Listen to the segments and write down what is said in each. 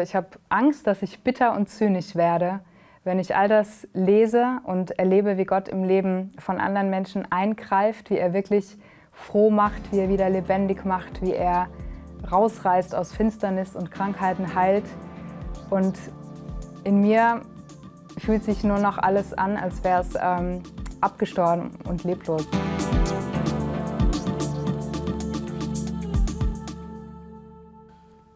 Ich habe Angst, dass ich bitter und zynisch werde, wenn ich all das lese und erlebe, wie Gott im Leben von anderen Menschen eingreift, wie er wirklich froh macht, wie er wieder lebendig macht, wie er rausreißt aus Finsternis und Krankheiten heilt. Und in mir fühlt sich nur noch alles an, als wäre es ähm, abgestorben und leblos.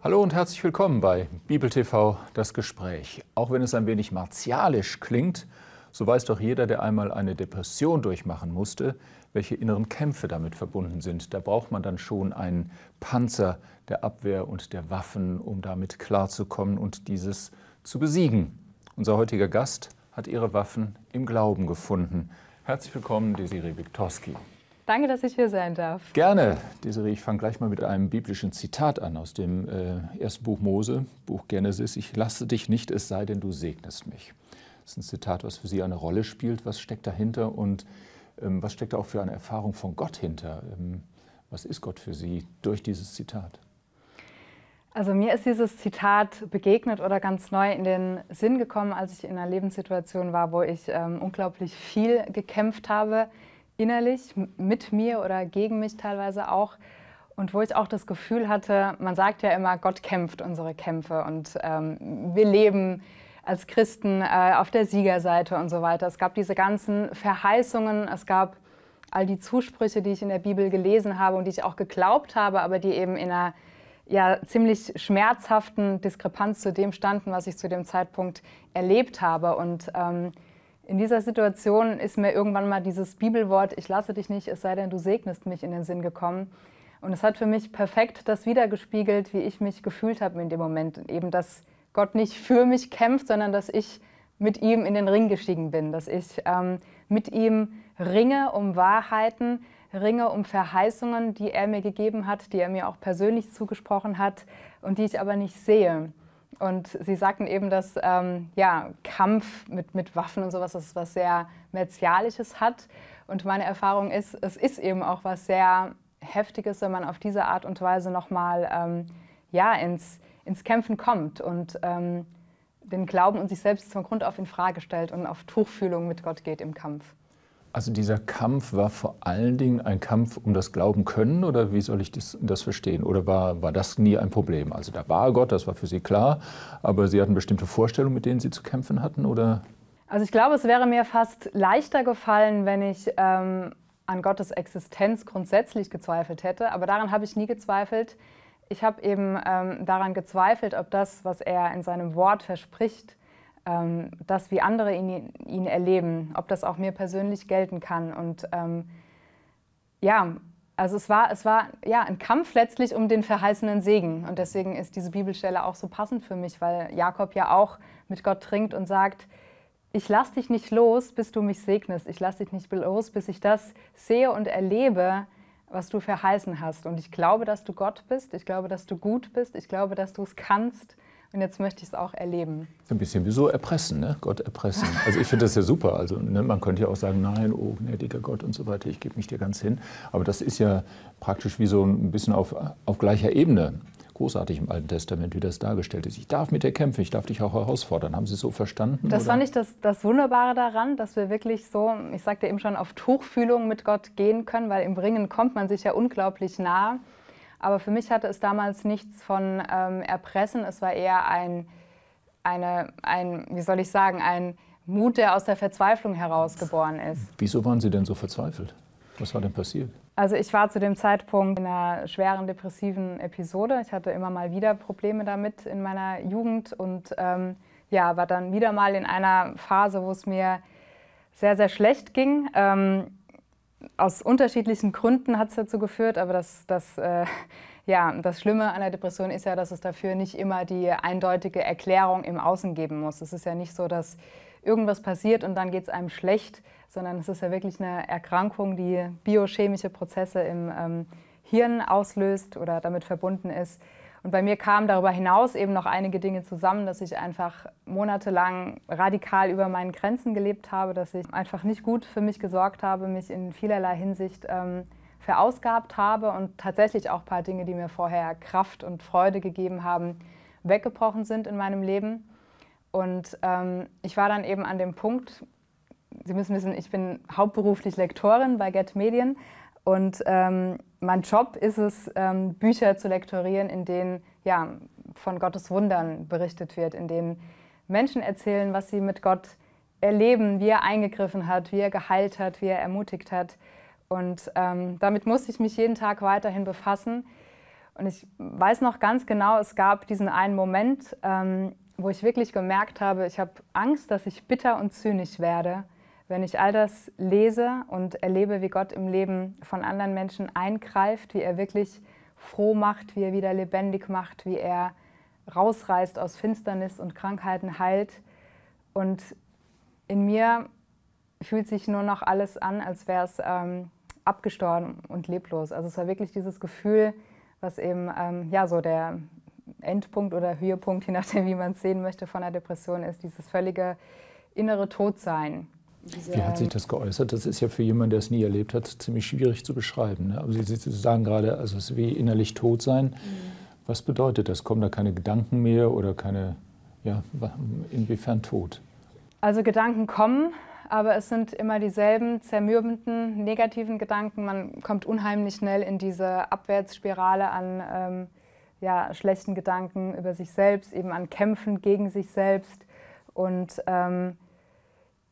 Hallo und herzlich willkommen bei Bibel TV das Gespräch. Auch wenn es ein wenig martialisch klingt, so weiß doch jeder, der einmal eine Depression durchmachen musste, welche inneren Kämpfe damit verbunden sind. Da braucht man dann schon einen Panzer der Abwehr und der Waffen, um damit klarzukommen und dieses zu besiegen. Unser heutiger Gast hat ihre Waffen im Glauben gefunden. Herzlich willkommen, Desiree Wiktorski. Danke, dass ich hier sein darf. Gerne. Desiree, ich fange gleich mal mit einem biblischen Zitat an aus dem äh, ersten Buch Mose, Buch Genesis. Ich lasse dich nicht, es sei denn, du segnest mich. Das ist ein Zitat, was für Sie eine Rolle spielt. Was steckt dahinter und ähm, was steckt da auch für eine Erfahrung von Gott hinter? Ähm, was ist Gott für Sie durch dieses Zitat? Also mir ist dieses Zitat begegnet oder ganz neu in den Sinn gekommen, als ich in einer Lebenssituation war, wo ich ähm, unglaublich viel gekämpft habe innerlich mit mir oder gegen mich teilweise auch. Und wo ich auch das Gefühl hatte, man sagt ja immer, Gott kämpft unsere Kämpfe und ähm, wir leben als Christen äh, auf der Siegerseite und so weiter. Es gab diese ganzen Verheißungen, es gab all die Zusprüche, die ich in der Bibel gelesen habe und die ich auch geglaubt habe, aber die eben in einer ja, ziemlich schmerzhaften Diskrepanz zu dem standen, was ich zu dem Zeitpunkt erlebt habe. Und ähm, in dieser Situation ist mir irgendwann mal dieses Bibelwort, ich lasse dich nicht, es sei denn, du segnest mich, in den Sinn gekommen. Und es hat für mich perfekt das wiedergespiegelt, wie ich mich gefühlt habe in dem Moment. eben, dass Gott nicht für mich kämpft, sondern dass ich mit ihm in den Ring gestiegen bin, dass ich ähm, mit ihm ringe um Wahrheiten, ringe um Verheißungen, die er mir gegeben hat, die er mir auch persönlich zugesprochen hat und die ich aber nicht sehe. Und Sie sagten eben, dass ähm, ja, Kampf mit, mit Waffen und sowas, das was sehr Martialisches hat. Und meine Erfahrung ist, es ist eben auch was sehr Heftiges, wenn man auf diese Art und Weise nochmal ähm, ja, ins, ins Kämpfen kommt und ähm, den Glauben und sich selbst von Grund auf in Frage stellt und auf Tuchfühlung mit Gott geht im Kampf. Also dieser Kampf war vor allen Dingen ein Kampf um das Glauben können oder wie soll ich das, das, verstehen? Oder war, war das nie ein Problem? Also da war Gott, das war für Sie klar, aber Sie hatten bestimmte Vorstellungen, mit denen Sie zu kämpfen hatten oder? Also ich glaube, es wäre mir fast leichter gefallen, wenn ich ähm, an Gottes Existenz grundsätzlich gezweifelt hätte, aber daran habe ich nie gezweifelt. Ich habe eben ähm, daran gezweifelt, ob das, was er in seinem Wort verspricht, ähm, das, wie andere ihn, ihn, erleben, ob das auch mir persönlich gelten kann. Und ähm, ja, also es war, es war ja, ein Kampf letztlich um den verheißenen Segen. Und deswegen ist diese Bibelstelle auch so passend für mich, weil Jakob ja auch mit Gott trinkt und sagt, ich lasse dich nicht los, bis du mich segnest. Ich lasse dich nicht los, bis ich das sehe und erlebe, was du verheißen hast. Und ich glaube, dass du Gott bist. Ich glaube, dass du gut bist. Ich glaube, dass du es kannst und jetzt möchte ich es auch erleben. Ein bisschen wie so erpressen, ne? Gott erpressen. Also ich finde das ja super. Also ne, man könnte ja auch sagen, nein, oh gnädiger Gott und so weiter, ich gebe mich dir ganz hin. Aber das ist ja praktisch wie so ein bisschen auf, auf gleicher Ebene. Großartig im Alten Testament, wie das dargestellt ist. Ich darf mit dir kämpfen, ich darf dich auch herausfordern. Haben Sie es so verstanden? Das oder? fand ich das, das Wunderbare daran, dass wir wirklich so, ich sagte eben schon, auf Tuchfühlung mit Gott gehen können, weil im Ringen kommt man sich ja unglaublich nah. Aber für mich hatte es damals nichts von ähm, Erpressen. Es war eher ein, eine, ein, wie soll ich sagen, ein Mut, der aus der Verzweiflung herausgeboren ist. Wieso waren Sie denn so verzweifelt? Was war denn passiert? Also ich war zu dem Zeitpunkt in einer schweren depressiven Episode. Ich hatte immer mal wieder Probleme damit in meiner Jugend und ähm, ja, war dann wieder mal in einer Phase, wo es mir sehr, sehr schlecht ging. Ähm, aus unterschiedlichen Gründen hat es dazu geführt, aber das, das, äh, ja, das Schlimme an der Depression ist ja, dass es dafür nicht immer die eindeutige Erklärung im Außen geben muss. Es ist ja nicht so, dass irgendwas passiert und dann geht es einem schlecht, sondern es ist ja wirklich eine Erkrankung, die biochemische Prozesse im ähm, Hirn auslöst oder damit verbunden ist, und bei mir kamen darüber hinaus eben noch einige Dinge zusammen, dass ich einfach monatelang radikal über meinen Grenzen gelebt habe, dass ich einfach nicht gut für mich gesorgt habe, mich in vielerlei Hinsicht ähm, verausgabt habe und tatsächlich auch ein paar Dinge, die mir vorher Kraft und Freude gegeben haben, weggebrochen sind in meinem Leben. Und ähm, ich war dann eben an dem Punkt, Sie müssen wissen, ich bin hauptberuflich Lektorin bei Get Medien und ähm, mein Job ist es, ähm, Bücher zu lektorieren, in denen ja, von Gottes Wundern berichtet wird, in denen Menschen erzählen, was sie mit Gott erleben, wie er eingegriffen hat, wie er geheilt hat, wie er ermutigt hat. Und ähm, damit musste ich mich jeden Tag weiterhin befassen. Und ich weiß noch ganz genau, es gab diesen einen Moment, ähm, wo ich wirklich gemerkt habe, ich habe Angst, dass ich bitter und zynisch werde. Wenn ich all das lese und erlebe, wie Gott im Leben von anderen Menschen eingreift, wie er wirklich froh macht, wie er wieder lebendig macht, wie er rausreißt aus Finsternis und Krankheiten heilt. Und in mir fühlt sich nur noch alles an, als wäre es ähm, abgestorben und leblos. Also es war wirklich dieses Gefühl, was eben ähm, ja so der Endpunkt oder Höhepunkt, je nachdem, wie man es sehen möchte, von der Depression ist, dieses völlige innere Todsein. Wie hat sich das geäußert? Das ist ja für jemanden, der es nie erlebt hat, ziemlich schwierig zu beschreiben. Ne? Aber also Sie, Sie, sagen gerade, also es ist wie innerlich tot sein. Mhm. Was bedeutet das? Kommen da keine Gedanken mehr oder keine, ja, inwiefern tot? Also Gedanken kommen, aber es sind immer dieselben zermürbenden, negativen Gedanken. Man kommt unheimlich schnell in diese Abwärtsspirale an ähm, ja, schlechten Gedanken über sich selbst, eben an Kämpfen gegen sich selbst und ähm,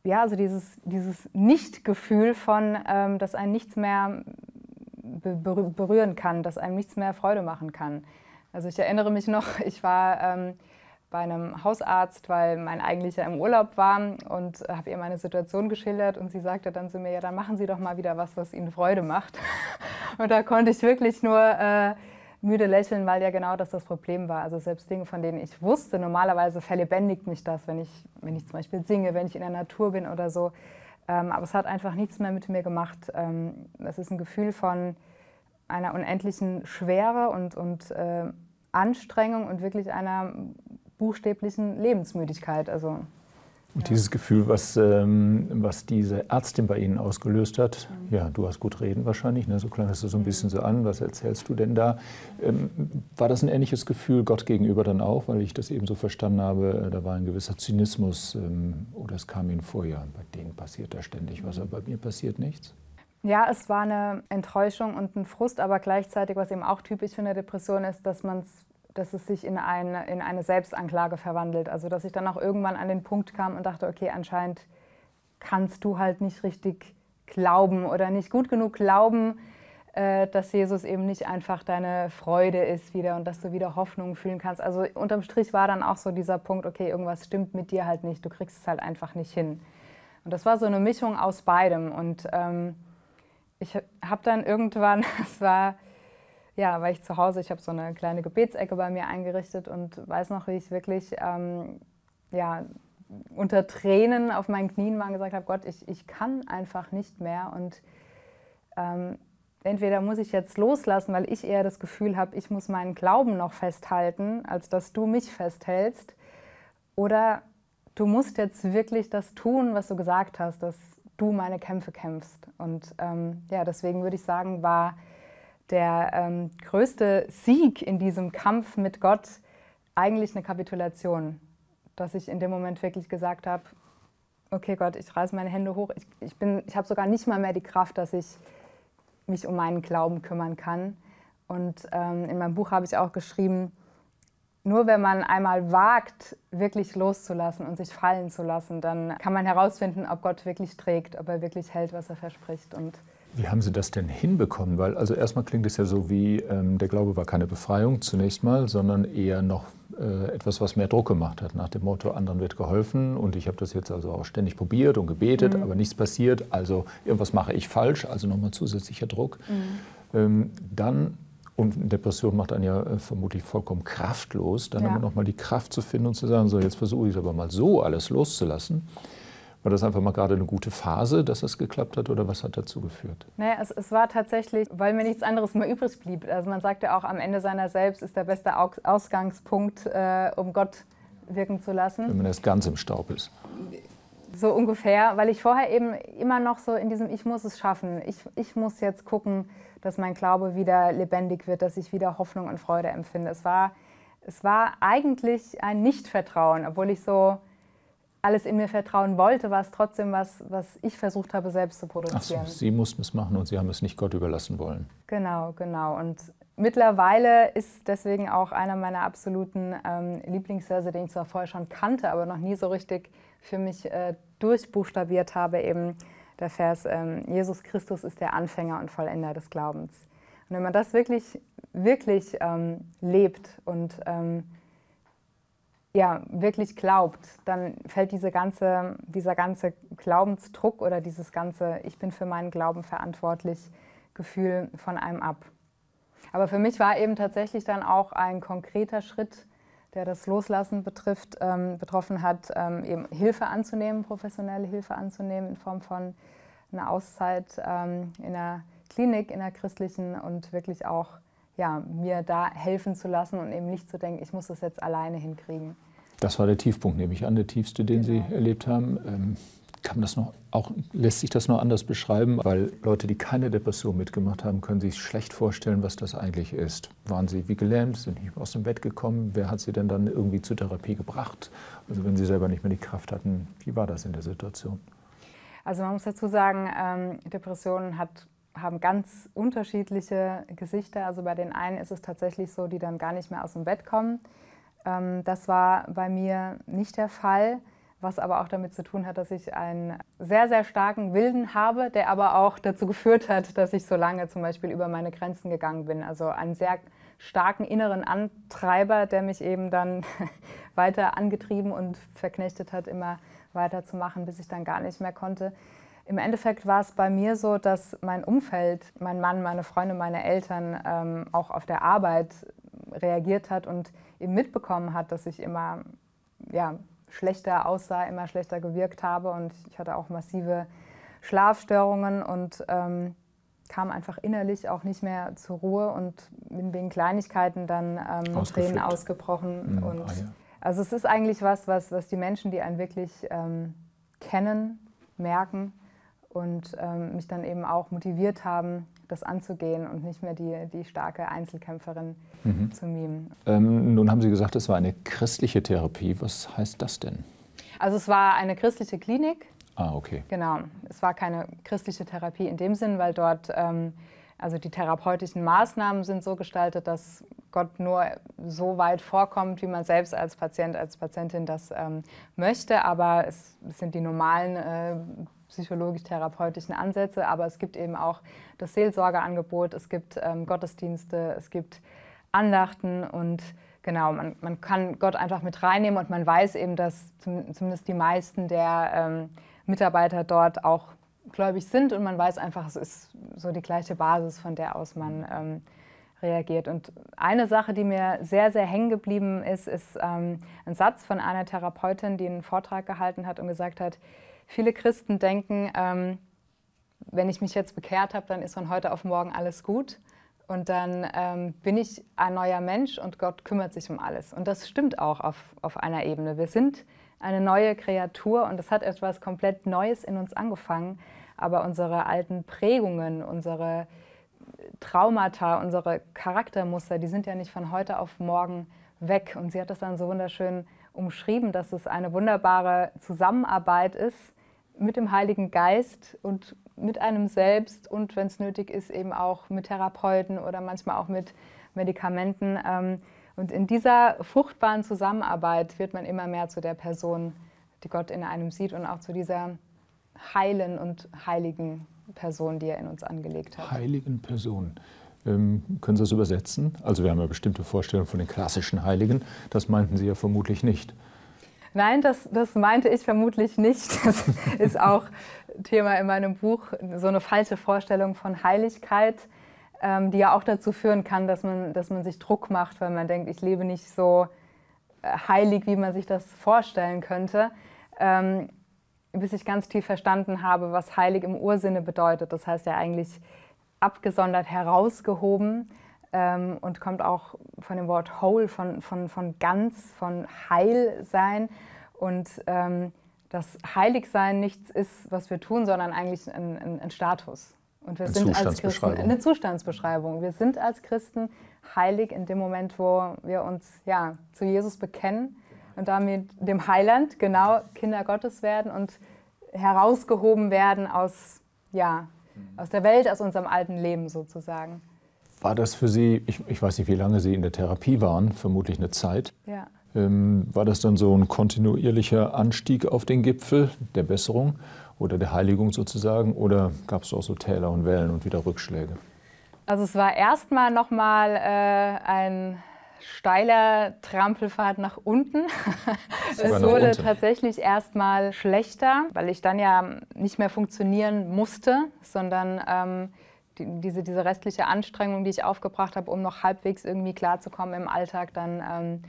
ja, also dieses, dieses Nicht-Gefühl von, ähm, dass einen nichts mehr berühren kann, dass einem nichts mehr Freude machen kann. Also ich erinnere mich noch, ich war ähm, bei einem Hausarzt, weil mein eigentlicher im Urlaub war und habe ihr meine Situation geschildert und sie sagte dann zu mir, ja, dann machen Sie doch mal wieder was, was Ihnen Freude macht. und da konnte ich wirklich nur... Äh, müde lächeln, weil ja genau das das Problem war. Also selbst Dinge, von denen ich wusste, normalerweise verlebendigt mich das, wenn ich, wenn ich zum Beispiel singe, wenn ich in der Natur bin oder so. Ähm, aber es hat einfach nichts mehr mit mir gemacht. Ähm, es ist ein Gefühl von einer unendlichen Schwere und, und äh, Anstrengung und wirklich einer buchstäblichen Lebensmüdigkeit. Also und dieses Gefühl, was, ähm, was diese Ärztin bei Ihnen ausgelöst hat, mhm. ja, du hast gut reden wahrscheinlich, ne? so klang es so ein bisschen so an, was erzählst du denn da? Ähm, war das ein ähnliches Gefühl Gott gegenüber dann auch, weil ich das eben so verstanden habe, äh, da war ein gewisser Zynismus ähm, oder es kam Ihnen vor, ja, bei denen passiert da ständig was, aber bei mir passiert nichts? Ja, es war eine Enttäuschung und ein Frust, aber gleichzeitig, was eben auch typisch für eine Depression ist, dass man es dass es sich in eine, in eine Selbstanklage verwandelt. Also dass ich dann auch irgendwann an den Punkt kam und dachte, okay, anscheinend kannst du halt nicht richtig glauben oder nicht gut genug glauben, äh, dass Jesus eben nicht einfach deine Freude ist wieder und dass du wieder Hoffnung fühlen kannst. Also unterm Strich war dann auch so dieser Punkt, okay, irgendwas stimmt mit dir halt nicht, du kriegst es halt einfach nicht hin. Und das war so eine Mischung aus beidem. Und ähm, ich habe dann irgendwann, es war ja, war ich zu Hause, ich habe so eine kleine Gebetsecke bei mir eingerichtet und weiß noch, wie ich wirklich ähm, ja, unter Tränen auf meinen Knien war und gesagt habe, Gott, ich, ich kann einfach nicht mehr und ähm, entweder muss ich jetzt loslassen, weil ich eher das Gefühl habe, ich muss meinen Glauben noch festhalten, als dass du mich festhältst, oder du musst jetzt wirklich das tun, was du gesagt hast, dass du meine Kämpfe kämpfst. Und ähm, ja, deswegen würde ich sagen, war der ähm, größte Sieg in diesem Kampf mit Gott eigentlich eine Kapitulation, dass ich in dem Moment wirklich gesagt habe, okay Gott, ich reiße meine Hände hoch, ich, ich, ich habe sogar nicht mal mehr die Kraft, dass ich mich um meinen Glauben kümmern kann. Und ähm, in meinem Buch habe ich auch geschrieben, nur wenn man einmal wagt, wirklich loszulassen und sich fallen zu lassen, dann kann man herausfinden, ob Gott wirklich trägt, ob er wirklich hält, was er verspricht. Und wie haben Sie das denn hinbekommen? Weil also erstmal klingt es ja so wie, ähm, der Glaube war keine Befreiung zunächst mal, sondern eher noch äh, etwas, was mehr Druck gemacht hat, nach dem Motto, anderen wird geholfen und ich habe das jetzt also auch ständig probiert und gebetet, mhm. aber nichts passiert, also irgendwas mache ich falsch, also nochmal zusätzlicher Druck. Mhm. Ähm, dann und Depression macht einen ja äh, vermutlich vollkommen kraftlos. Dann ja. nochmal die Kraft zu finden und zu sagen, so jetzt versuche ich es aber mal so alles loszulassen. War das einfach mal gerade eine gute Phase, dass das geklappt hat oder was hat dazu geführt? Naja, es, es war tatsächlich, weil mir nichts anderes mehr übrig blieb. Also man sagt ja auch, am Ende seiner selbst ist der beste Ausgangspunkt, äh, um Gott wirken zu lassen. Wenn man erst ganz im Staub ist. So ungefähr, weil ich vorher eben immer noch so in diesem Ich muss es schaffen. Ich, ich muss jetzt gucken, dass mein Glaube wieder lebendig wird, dass ich wieder Hoffnung und Freude empfinde. Es war, es war eigentlich ein Nichtvertrauen, obwohl ich so alles in mir vertrauen wollte, war es trotzdem was, was ich versucht habe, selbst zu produzieren. Ach so, Sie mussten es machen und Sie haben es nicht Gott überlassen wollen. Genau, genau. Und mittlerweile ist deswegen auch einer meiner absoluten ähm, Lieblingsverse, den ich zwar vorher schon kannte, aber noch nie so richtig für mich äh, durchbuchstabiert habe, eben der Vers, ähm, Jesus Christus ist der Anfänger und Vollender des Glaubens. Und wenn man das wirklich, wirklich ähm, lebt und ähm, ja, wirklich glaubt, dann fällt diese ganze, dieser ganze Glaubensdruck oder dieses ganze Ich bin für meinen Glauben verantwortlich Gefühl von einem ab. Aber für mich war eben tatsächlich dann auch ein konkreter Schritt, der das Loslassen betrifft, ähm, betroffen hat, ähm, eben Hilfe anzunehmen, professionelle Hilfe anzunehmen in Form von einer Auszeit ähm, in der Klinik, in der christlichen und wirklich auch ja, mir da helfen zu lassen und eben nicht zu denken, ich muss das jetzt alleine hinkriegen. Das war der Tiefpunkt, nehme ich an, der tiefste, den genau. Sie erlebt haben. Ähm, kann man das noch, auch lässt sich das noch anders beschreiben, weil Leute, die keine Depression mitgemacht haben, können sich schlecht vorstellen, was das eigentlich ist. Waren sie wie gelähmt, sind nicht aus dem Bett gekommen, wer hat sie denn dann irgendwie zur Therapie gebracht? Also wenn sie selber nicht mehr die Kraft hatten, wie war das in der Situation? Also man muss dazu sagen, ähm, Depressionen hat, haben ganz unterschiedliche Gesichter. Also bei den einen ist es tatsächlich so, die dann gar nicht mehr aus dem Bett kommen. Ähm, das war bei mir nicht der Fall, was aber auch damit zu tun hat, dass ich einen sehr, sehr starken Wilden habe, der aber auch dazu geführt hat, dass ich so lange zum Beispiel über meine Grenzen gegangen bin. Also einen sehr starken inneren Antreiber, der mich eben dann weiter angetrieben und verknechtet hat, immer weiterzumachen, bis ich dann gar nicht mehr konnte. Im Endeffekt war es bei mir so, dass mein Umfeld, mein Mann, meine Freunde, meine Eltern, ähm, auch auf der Arbeit reagiert hat und eben mitbekommen hat, dass ich immer ja, schlechter aussah, immer schlechter gewirkt habe und ich hatte auch massive Schlafstörungen und ähm, kam einfach innerlich auch nicht mehr zur Ruhe und bin wegen Kleinigkeiten dann ähm, Tränen ausgebrochen. Mhm. Und ah, ja. Also es ist eigentlich was, was, was die Menschen, die einen wirklich ähm, kennen, merken und ähm, mich dann eben auch motiviert haben, das anzugehen und nicht mehr die, die starke Einzelkämpferin mhm. zu mimen. Ähm, nun haben Sie gesagt, es war eine christliche Therapie. Was heißt das denn? Also es war eine christliche Klinik. Ah, okay. Genau. Es war keine christliche Therapie in dem Sinn, weil dort ähm, also die therapeutischen Maßnahmen sind so gestaltet, dass Gott nur so weit vorkommt, wie man selbst als Patient, als Patientin das ähm, möchte. Aber es, sind die normalen äh, psychologisch-therapeutischen Ansätze, aber es gibt eben auch das Seelsorgeangebot, es gibt ähm, Gottesdienste, es gibt Andachten und genau, man, man, kann Gott einfach mit reinnehmen und man weiß eben, dass zum, zumindest die meisten der ähm, Mitarbeiter dort auch gläubig sind und man weiß einfach, es ist so die gleiche Basis, von der aus man ähm, reagiert. Und eine Sache, die mir sehr, sehr hängen geblieben ist, ist ähm, ein Satz von einer Therapeutin, die einen Vortrag gehalten hat und gesagt hat, viele Christen denken, ähm, wenn ich mich jetzt bekehrt habe, dann ist von heute auf morgen alles gut und dann ähm, bin ich ein neuer Mensch und Gott kümmert sich um alles. Und das stimmt auch auf, auf einer Ebene. Wir sind eine neue Kreatur und es hat etwas komplett Neues in uns angefangen, aber unsere alten Prägungen, unsere Traumata, unsere Charaktermuster, die sind ja nicht von heute auf morgen weg. Und sie hat das dann so wunderschön umschrieben, dass es eine wunderbare Zusammenarbeit ist mit dem Heiligen Geist und mit einem selbst und wenn es nötig ist, eben auch mit Therapeuten oder manchmal auch mit Medikamenten. Ähm, und in dieser fruchtbaren Zusammenarbeit wird man immer mehr zu der Person, die Gott in einem sieht und auch zu dieser heilen und heiligen Person, die er in uns angelegt hat. Heiligen Person. Ähm, können Sie das übersetzen? Also wir haben ja bestimmte Vorstellungen von den klassischen Heiligen. Das meinten Sie ja vermutlich nicht. Nein, das, das meinte ich vermutlich nicht. Das ist auch Thema in meinem Buch, so eine falsche Vorstellung von Heiligkeit, ähm, die ja auch dazu führen kann, dass man, dass man sich Druck macht, weil man denkt, ich lebe nicht so äh, heilig, wie man sich das vorstellen könnte. Ähm, bis ich ganz tief verstanden habe, was heilig im Ursinne bedeutet. Das heißt ja eigentlich abgesondert herausgehoben ähm, und kommt auch von dem Wort whole, von, von, von ganz, von heil sein. Und ähm, dass Heiligsein nichts ist, was wir tun, sondern eigentlich ein, ein, ein Status. Und wir eine sind als Christen eine Zustandsbeschreibung. Wir sind als Christen heilig in dem Moment, wo wir uns ja, zu Jesus bekennen und damit dem Heiland genau Kinder Gottes werden und herausgehoben werden aus, ja, aus der Welt, aus unserem alten Leben sozusagen. War das für Sie, ich, ich, weiß nicht, wie lange Sie in der Therapie waren, vermutlich eine Zeit. Ja. Ähm, war das dann so ein kontinuierlicher Anstieg auf den Gipfel der Besserung oder der Heiligung sozusagen? Oder gab es auch so Täler und Wellen und wieder Rückschläge? Also es war erstmal nochmal äh, ein steiler Trampelfahrt nach unten. es wurde unten. tatsächlich erstmal schlechter, weil ich dann ja nicht mehr funktionieren musste, sondern ähm, die, diese, diese restliche Anstrengung, die ich aufgebracht habe, um noch halbwegs irgendwie klarzukommen im Alltag, dann ähm,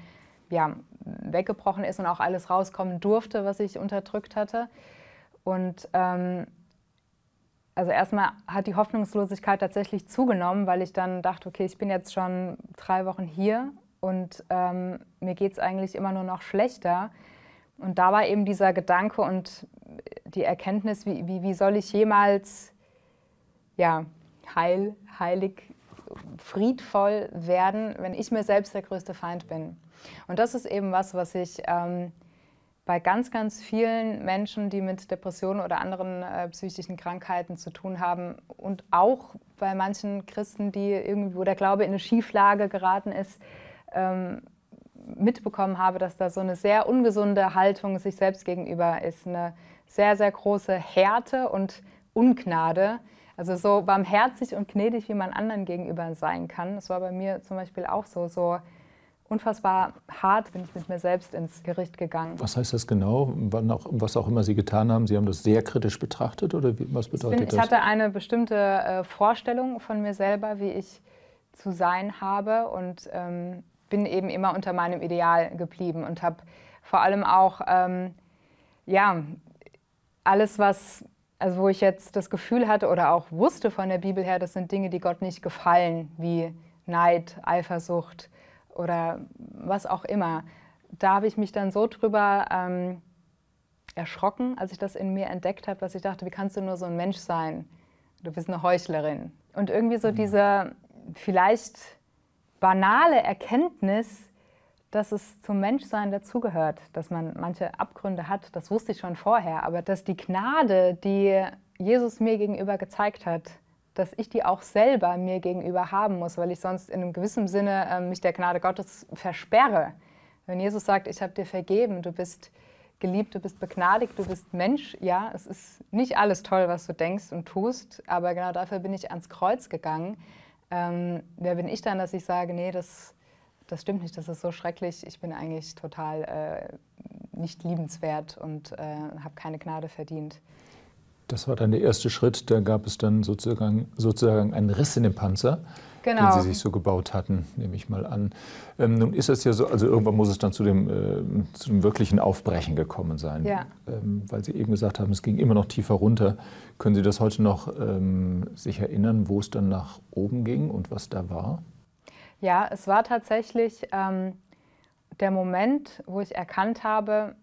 ja, weggebrochen ist und auch alles rauskommen durfte, was ich unterdrückt hatte. Und ähm, also erstmal hat die Hoffnungslosigkeit tatsächlich zugenommen, weil ich dann dachte, okay, ich bin jetzt schon drei Wochen hier und ähm, mir geht es eigentlich immer nur noch schlechter. Und da war eben dieser Gedanke und die Erkenntnis, wie, wie, wie soll ich jemals ja, heil, heilig, friedvoll werden, wenn ich mir selbst der größte Feind bin. Und das ist eben was, was ich ähm, bei ganz, ganz vielen Menschen, die mit Depressionen oder anderen äh, psychischen Krankheiten zu tun haben und auch bei manchen Christen, die irgendwo der Glaube in eine Schieflage geraten ist, ähm, mitbekommen habe, dass da so eine sehr ungesunde Haltung sich selbst gegenüber ist, eine sehr, sehr große Härte und Ungnade, also so barmherzig und gnädig, wie man anderen gegenüber sein kann. Das war bei mir zum Beispiel auch so. so Unfassbar hart bin ich mit mir selbst ins Gericht gegangen. Was heißt das genau? Auch, was auch immer Sie getan haben, Sie haben das sehr kritisch betrachtet oder wie, was bedeutet ich bin, das? Ich hatte eine bestimmte äh, Vorstellung von mir selber, wie ich zu sein habe und ähm, bin eben immer unter meinem Ideal geblieben und habe vor allem auch ähm, ja, alles, was also wo ich jetzt das Gefühl hatte oder auch wusste von der Bibel her, das sind Dinge, die Gott nicht gefallen, wie Neid, Eifersucht oder was auch immer. Da habe ich mich dann so drüber ähm, erschrocken, als ich das in mir entdeckt habe, dass ich dachte, wie kannst du nur so ein Mensch sein? Du bist eine Heuchlerin. Und irgendwie so mhm. diese vielleicht banale Erkenntnis, dass es zum Menschsein dazugehört, dass man manche Abgründe hat, das wusste ich schon vorher, aber dass die Gnade, die Jesus mir gegenüber gezeigt hat, dass ich die auch selber mir gegenüber haben muss, weil ich sonst in einem gewissen Sinne äh, mich der Gnade Gottes versperre. Wenn Jesus sagt, ich habe dir vergeben, du bist geliebt, du bist begnadigt, du bist Mensch, ja, es ist nicht alles toll, was du denkst und tust, aber genau dafür bin ich ans Kreuz gegangen. Ähm, wer bin ich dann, dass ich sage, nee, das ist das stimmt nicht, das ist so schrecklich. Ich bin eigentlich total äh, nicht liebenswert und äh, habe keine Gnade verdient. Das war dann der erste Schritt, da gab es dann sozusagen, sozusagen einen Riss in dem Panzer, genau. den Sie sich so gebaut hatten, nehme ich mal an. Ähm, nun ist es ja so, also irgendwann muss es dann zu dem, äh, zu dem wirklichen Aufbrechen gekommen sein, ja. ähm, weil Sie eben gesagt haben, es ging immer noch tiefer runter. Können Sie das heute noch ähm, sich erinnern, wo es dann nach oben ging und was da war? Ja, es war tatsächlich ähm, der Moment, wo ich erkannt habe,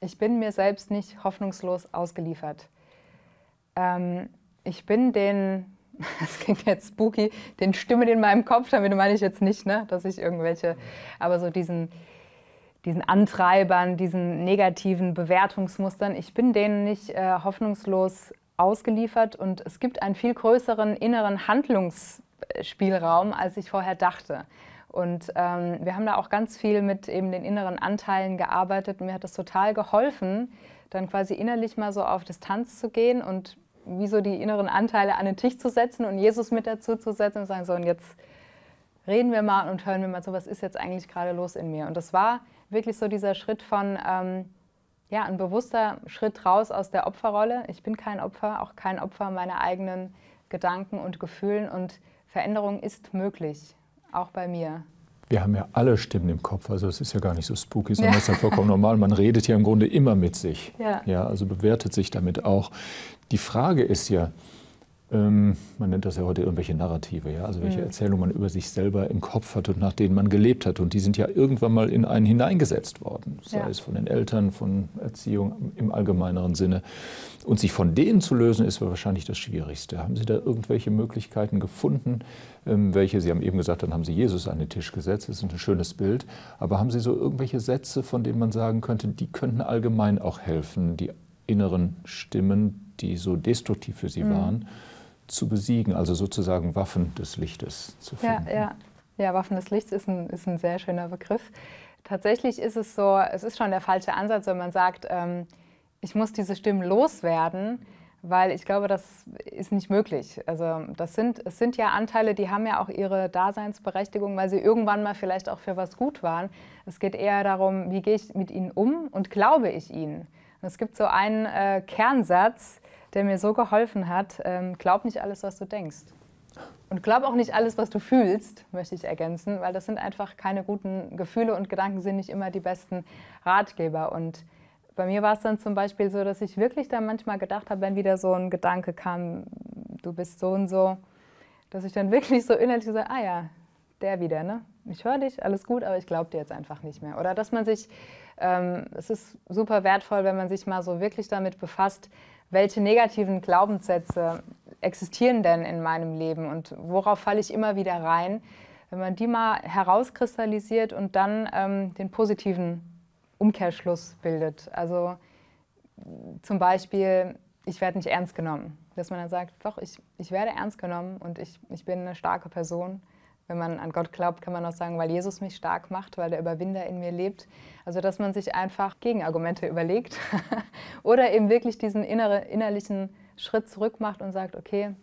ich bin mir selbst nicht hoffnungslos ausgeliefert. Ähm, ich bin den, das klingt jetzt spooky, den Stimmen in meinem Kopf, damit meine ich jetzt nicht, ne, dass ich irgendwelche, aber so diesen, diesen Antreibern, diesen negativen Bewertungsmustern, ich bin denen nicht äh, hoffnungslos ausgeliefert und es gibt einen viel größeren inneren Handlungs- Spielraum, als ich vorher dachte. Und ähm, wir haben da auch ganz viel mit eben den inneren Anteilen gearbeitet. Und mir hat das total geholfen, dann quasi innerlich mal so auf Distanz zu gehen und wie so die inneren Anteile an den Tisch zu setzen und Jesus mit dazu zu setzen und sagen, so und jetzt reden wir mal und hören wir mal so, was ist jetzt eigentlich gerade los in mir? Und das war wirklich so dieser Schritt von, ähm, ja, ein bewusster Schritt raus aus der Opferrolle. Ich bin kein Opfer, auch kein Opfer meiner eigenen Gedanken und Gefühlen und Veränderung ist möglich, auch bei mir. Wir haben ja alle Stimmen im Kopf, also es ist ja gar nicht so spooky, sondern es ja. ist ja vollkommen normal. Man redet ja im Grunde immer mit sich. Ja. ja. Also bewertet sich damit auch. Die Frage ist ja, ähm, man nennt das ja heute irgendwelche Narrative, ja? also welche mhm. Erzählungen man über sich selber im Kopf hat und nach denen man gelebt hat. Und die sind ja irgendwann mal in einen hineingesetzt worden, sei ja. es von den Eltern, von Erziehung im allgemeineren Sinne. Und sich von denen zu lösen, ist wahrscheinlich das Schwierigste. Haben Sie da irgendwelche Möglichkeiten gefunden, ähm, welche, Sie haben eben gesagt, dann haben Sie Jesus an den Tisch gesetzt, das ist ein schönes Bild, aber haben Sie so irgendwelche Sätze, von denen man sagen könnte, die könnten allgemein auch helfen, die inneren Stimmen, die so destruktiv für Sie mhm. waren, zu besiegen, also sozusagen Waffen des Lichtes zu finden. Ja, ja. ja Waffen des Lichts ist ein, ist ein sehr schöner Begriff. Tatsächlich ist es so, es ist schon der falsche Ansatz, wenn man sagt, ähm, ich muss diese Stimmen loswerden, weil ich glaube, das ist nicht möglich. Also das sind, es sind ja Anteile, die haben ja auch ihre Daseinsberechtigung, weil sie irgendwann mal vielleicht auch für was gut waren. Es geht eher darum, wie gehe ich mit ihnen um und glaube ich ihnen. Und es gibt so einen äh, Kernsatz, der mir so geholfen hat. Ähm, glaub nicht alles, was du denkst. Und glaub auch nicht alles, was du fühlst, möchte ich ergänzen, weil das sind einfach keine guten Gefühle und Gedanken sind nicht immer die besten Ratgeber. Und bei mir war es dann zum Beispiel so, dass ich wirklich dann manchmal gedacht habe, wenn wieder so ein Gedanke kam, du bist so und so, dass ich dann wirklich so innerlich so, ah ja, der wieder, ne? Ich höre dich, alles gut, aber ich glaube dir jetzt einfach nicht mehr. Oder dass man sich, ähm, es ist super wertvoll, wenn man sich mal so wirklich damit befasst, welche negativen Glaubenssätze existieren denn in meinem Leben und worauf falle ich immer wieder rein, wenn man die mal herauskristallisiert und dann ähm, den positiven Umkehrschluss bildet. Also zum Beispiel, ich werde nicht ernst genommen. Dass man dann sagt, doch, ich, ich werde ernst genommen und ich, ich bin eine starke Person wenn man an Gott glaubt, kann man auch sagen, weil Jesus mich stark macht, weil der Überwinder in mir lebt. Also dass man sich einfach Gegenargumente überlegt oder eben wirklich diesen innere, innerlichen Schritt zurück macht und sagt, okay,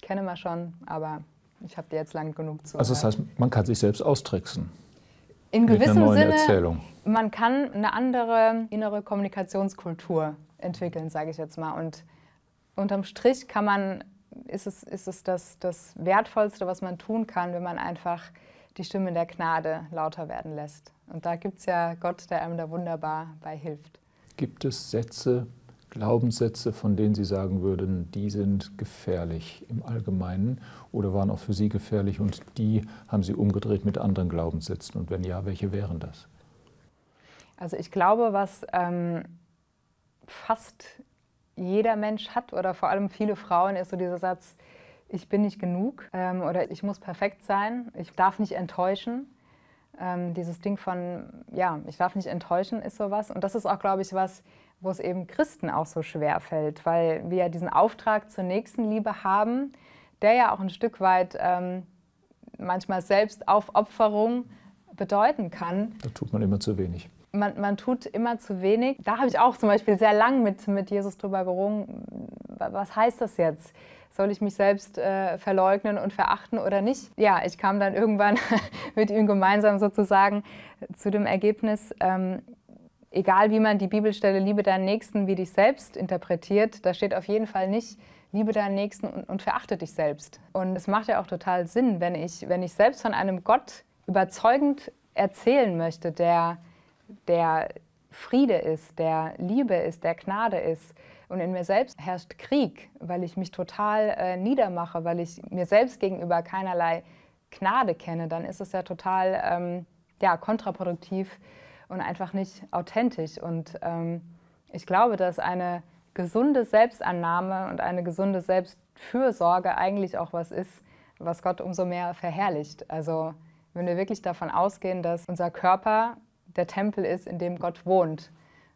kenne mal schon, aber ich habe dir jetzt lang genug zu. Also das heißt, man kann sich selbst austricksen. In gewissem Sinne, Erzählung. man kann eine andere innere Kommunikationskultur entwickeln, sage ich jetzt mal. Und unterm Strich kann man ist es, ist es das, das Wertvollste, was man tun kann, wenn man einfach die Stimme der Gnade lauter werden lässt. Und da gibt es ja Gott, der einem da wunderbar bei hilft. Gibt es Sätze, Glaubenssätze, von denen Sie sagen würden, die sind gefährlich im Allgemeinen oder waren auch für Sie gefährlich und die haben Sie umgedreht mit anderen Glaubenssätzen? Und wenn ja, welche wären das? Also ich glaube, was ähm, fast jeder Mensch hat oder vor allem viele Frauen ist so dieser Satz, ich bin nicht genug ähm, oder ich muss perfekt sein, ich darf nicht enttäuschen. Ähm, dieses Ding von, ja, ich darf nicht enttäuschen ist sowas. Und das ist auch, glaube ich, was, wo es eben Christen auch so schwer fällt, weil wir ja diesen Auftrag zur Nächstenliebe haben, der ja auch ein Stück weit ähm, manchmal Selbstaufopferung bedeuten kann. Da tut man immer zu wenig man, man tut immer zu wenig. Da habe ich auch zum Beispiel sehr lang mit, mit Jesus drüber gerungen. Was heißt das jetzt? Soll ich mich selbst äh, verleugnen und verachten oder nicht? Ja, ich kam dann irgendwann mit ihm gemeinsam sozusagen zu dem Ergebnis, ähm, egal wie man die Bibelstelle Liebe deinen Nächsten wie dich selbst interpretiert, da steht auf jeden Fall nicht Liebe deinen Nächsten und, und verachte dich selbst. Und es macht ja auch total Sinn, wenn ich, wenn ich selbst von einem Gott überzeugend erzählen möchte, der der Friede ist, der Liebe ist, der Gnade ist. Und in mir selbst herrscht Krieg, weil ich mich total äh, niedermache, weil ich mir selbst gegenüber keinerlei Gnade kenne, dann ist es ja total ähm, ja, kontraproduktiv und einfach nicht authentisch. Und ähm, ich glaube, dass eine gesunde Selbstannahme und eine gesunde Selbstfürsorge eigentlich auch was ist, was Gott umso mehr verherrlicht. Also wenn wir wirklich davon ausgehen, dass unser Körper der Tempel ist, in dem Gott wohnt,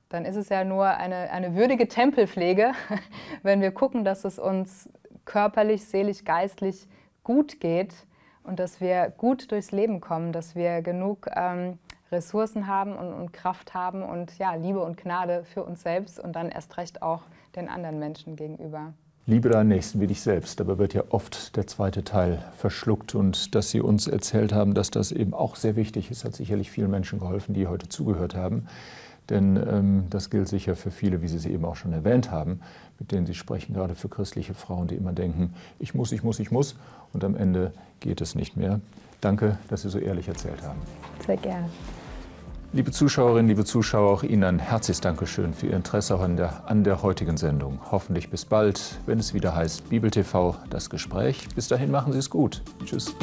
dann ist es ja nur eine, eine würdige Tempelpflege, wenn wir gucken, dass es uns körperlich, seelisch, geistlich gut geht und dass wir gut durchs Leben kommen, dass wir genug ähm, Ressourcen haben und, und, Kraft haben und ja, Liebe und Gnade für uns selbst und dann erst recht auch den anderen Menschen gegenüber. Liebe deinen Nächsten wie dich selbst. Dabei wird ja oft der zweite Teil verschluckt. Und dass Sie uns erzählt haben, dass das eben auch sehr wichtig ist, hat sicherlich vielen Menschen geholfen, die heute zugehört haben. Denn ähm, das gilt sicher für viele, wie Sie es eben auch schon erwähnt haben, mit denen Sie sprechen, gerade für christliche Frauen, die immer denken, ich muss, ich muss, ich muss. Und am Ende geht es nicht mehr. Danke, dass Sie so ehrlich erzählt haben. Sehr gerne. Liebe Zuschauerinnen, liebe Zuschauer, auch Ihnen ein herzliches Dankeschön für Ihr Interesse an der, an der heutigen Sendung. Hoffentlich bis bald, wenn es wieder heißt Bibel TV, das Gespräch. Bis dahin machen Sie es gut. Tschüss.